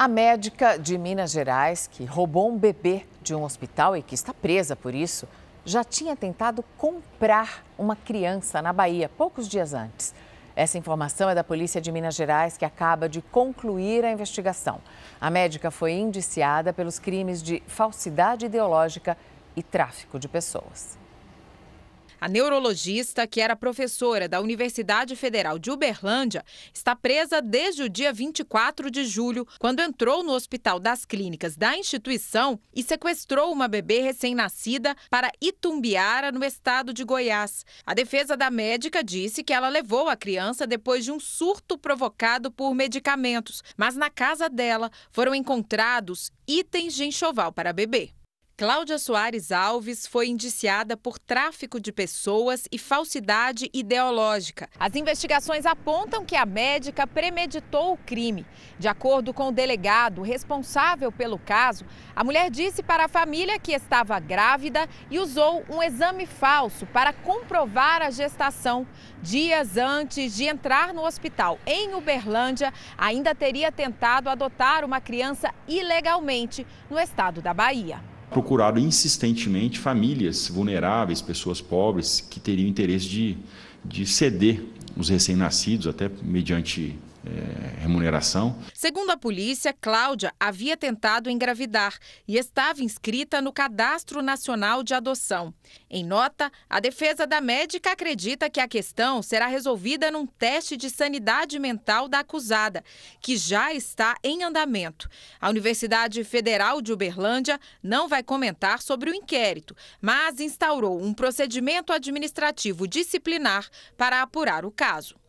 A médica de Minas Gerais, que roubou um bebê de um hospital e que está presa por isso, já tinha tentado comprar uma criança na Bahia poucos dias antes. Essa informação é da Polícia de Minas Gerais, que acaba de concluir a investigação. A médica foi indiciada pelos crimes de falsidade ideológica e tráfico de pessoas. A neurologista, que era professora da Universidade Federal de Uberlândia, está presa desde o dia 24 de julho, quando entrou no Hospital das Clínicas da instituição e sequestrou uma bebê recém-nascida para Itumbiara, no estado de Goiás. A defesa da médica disse que ela levou a criança depois de um surto provocado por medicamentos, mas na casa dela foram encontrados itens de enxoval para bebê. Cláudia Soares Alves foi indiciada por tráfico de pessoas e falsidade ideológica. As investigações apontam que a médica premeditou o crime. De acordo com o delegado responsável pelo caso, a mulher disse para a família que estava grávida e usou um exame falso para comprovar a gestação. Dias antes de entrar no hospital em Uberlândia, ainda teria tentado adotar uma criança ilegalmente no estado da Bahia procurado insistentemente famílias vulneráveis, pessoas pobres, que teriam interesse de, de ceder os recém-nascidos, até mediante é, remuneração. Segundo a polícia, Cláudia havia tentado engravidar e estava inscrita no Cadastro Nacional de Adoção. Em nota, a defesa da médica acredita que a questão será resolvida num teste de sanidade mental da acusada, que já está em andamento. A Universidade Federal de Uberlândia não vai comentar sobre o inquérito, mas instaurou um procedimento administrativo disciplinar para apurar o caso.